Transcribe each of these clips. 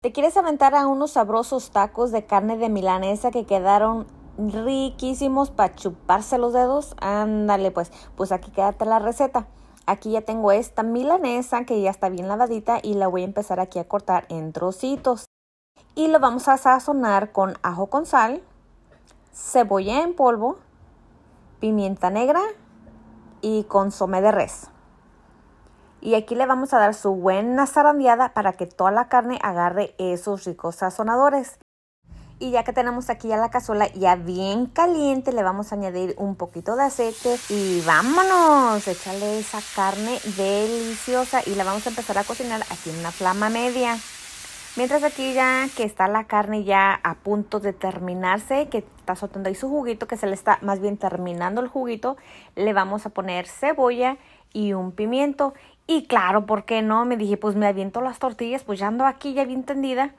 ¿Te quieres aventar a unos sabrosos tacos de carne de milanesa que quedaron riquísimos para chuparse los dedos? Ándale pues, pues aquí quédate la receta. Aquí ya tengo esta milanesa que ya está bien lavadita y la voy a empezar aquí a cortar en trocitos. Y lo vamos a sazonar con ajo con sal, cebolla en polvo, pimienta negra y consomé de res. Y aquí le vamos a dar su buena zarandeada para que toda la carne agarre esos ricos sazonadores. Y ya que tenemos aquí ya la cazuela ya bien caliente, le vamos a añadir un poquito de aceite y vámonos, échale esa carne deliciosa y la vamos a empezar a cocinar aquí en una flama media. Mientras aquí ya que está la carne ya a punto de terminarse, que está soltando ahí su juguito, que se le está más bien terminando el juguito, le vamos a poner cebolla y un pimiento y claro, ¿por qué no? Me dije, pues me aviento las tortillas, pues ya ando aquí ya bien tendida.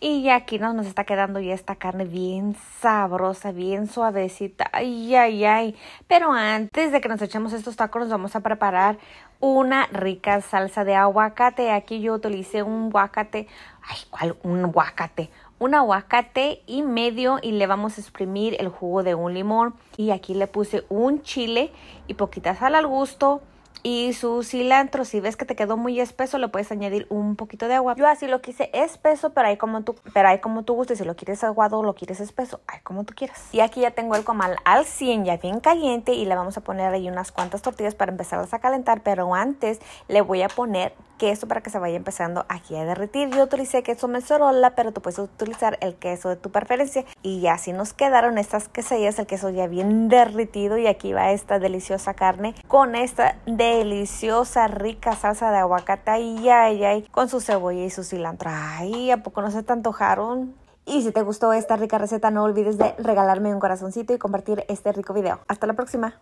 Y aquí nos, nos está quedando ya esta carne bien sabrosa, bien suavecita. Ay, ay, ay. Pero antes de que nos echemos estos tacos, nos vamos a preparar una rica salsa de aguacate. Aquí yo utilicé un aguacate. Ay, cual, Un aguacate. Un aguacate y medio y le vamos a exprimir el jugo de un limón. Y aquí le puse un chile y poquita sal al gusto y su cilantro, si ves que te quedó muy espeso, le puedes añadir un poquito de agua. Yo así lo quise espeso, pero ahí como tú, pero ahí como tú gustes, si lo quieres aguado o lo quieres espeso, ahí como tú quieras. Y aquí ya tengo el comal al 100, ya bien caliente y le vamos a poner ahí unas cuantas tortillas para empezarlas a calentar, pero antes le voy a poner queso para que se vaya empezando aquí a derretir. Yo utilicé queso mozzarella pero tú puedes utilizar el queso de tu preferencia. Y ya así nos quedaron estas quesadillas, el queso ya bien derretido y aquí va esta deliciosa carne con esta deliciosa rica salsa de aguacate y ay, ay, con su cebolla y su cilantro. Ay, ¿a poco no se te antojaron? Y si te gustó esta rica receta, no olvides de regalarme un corazoncito y compartir este rico video. Hasta la próxima.